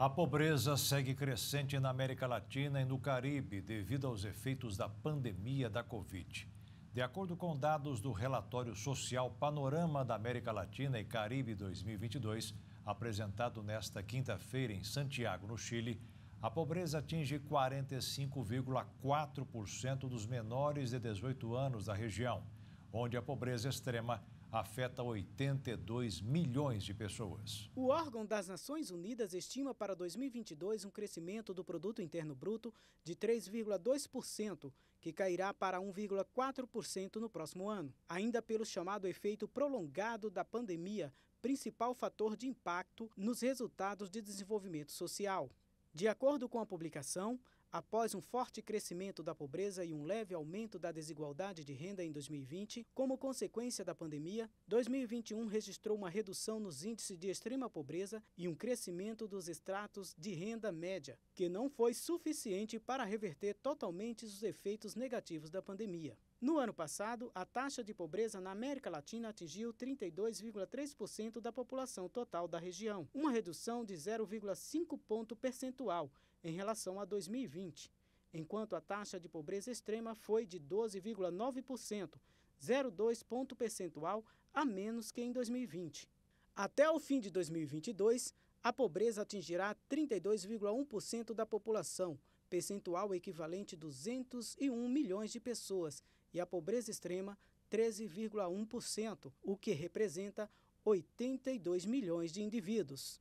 A pobreza segue crescente na América Latina e no Caribe devido aos efeitos da pandemia da Covid. De acordo com dados do relatório social Panorama da América Latina e Caribe 2022, apresentado nesta quinta-feira em Santiago, no Chile, a pobreza atinge 45,4% dos menores de 18 anos da região, onde a pobreza extrema afeta 82 milhões de pessoas. O órgão das Nações Unidas estima para 2022 um crescimento do produto interno bruto de 3,2%, que cairá para 1,4% no próximo ano, ainda pelo chamado efeito prolongado da pandemia, principal fator de impacto nos resultados de desenvolvimento social. De acordo com a publicação, Após um forte crescimento da pobreza e um leve aumento da desigualdade de renda em 2020, como consequência da pandemia, 2021 registrou uma redução nos índices de extrema pobreza e um crescimento dos estratos de renda média, que não foi suficiente para reverter totalmente os efeitos negativos da pandemia. No ano passado, a taxa de pobreza na América Latina atingiu 32,3% da população total da região, uma redução de 0,5 ponto percentual em relação a 2020 2020, enquanto a taxa de pobreza extrema foi de 12,9%, 0,2 ponto percentual a menos que em 2020. Até o fim de 2022, a pobreza atingirá 32,1% da população, percentual equivalente a 201 milhões de pessoas, e a pobreza extrema 13,1%, o que representa 82 milhões de indivíduos.